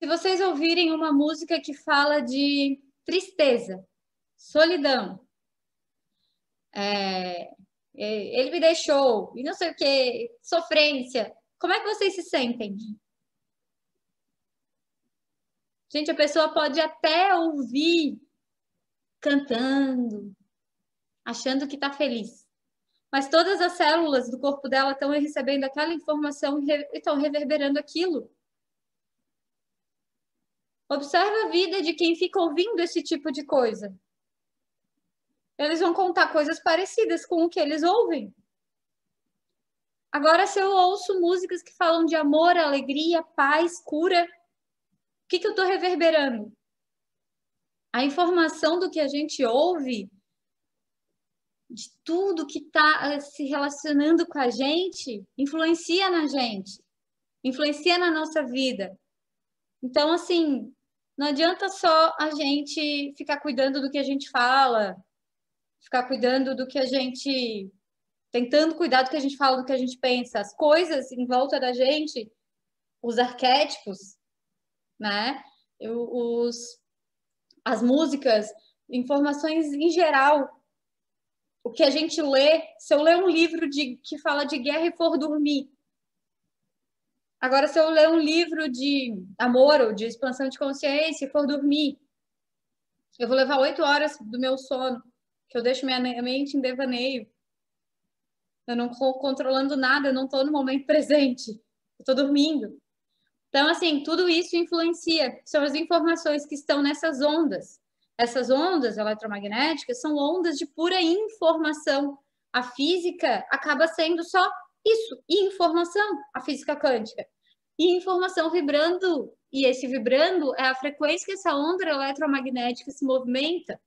Se vocês ouvirem uma música que fala de tristeza, solidão, é, é ele me deixou, e não sei o que, sofrência, como é que vocês se sentem? Gente, a pessoa pode até ouvir cantando, achando que está feliz. Mas todas as células do corpo dela estão recebendo aquela informação e estão reverberando aquilo. Observa a vida de quem fica ouvindo esse tipo de coisa. Eles vão contar coisas parecidas com o que eles ouvem. Agora, se eu ouço músicas que falam de amor, alegria, paz, cura, o que, que eu estou reverberando? A informação do que a gente ouve, de tudo que está eh, se relacionando com a gente, influencia na gente, influencia na nossa vida. Então, assim, não adianta só a gente ficar cuidando do que a gente fala, ficar cuidando do que a gente. tentando cuidar do que a gente fala, do que a gente pensa. As coisas em volta da gente, os arquétipos, né? Os, as músicas, informações em geral, o que a gente lê, se eu ler um livro de, que fala de guerra e for dormir, Agora, se eu ler um livro de amor ou de expansão de consciência e for dormir, eu vou levar oito horas do meu sono, que eu deixo minha mente em devaneio. Eu não estou controlando nada, eu não estou no momento presente. Eu estou dormindo. Então, assim, tudo isso influencia. São as informações que estão nessas ondas. Essas ondas eletromagnéticas são ondas de pura informação. A física acaba sendo só isso, e informação, a física quântica. E informação vibrando, e esse vibrando é a frequência que essa onda eletromagnética se movimenta.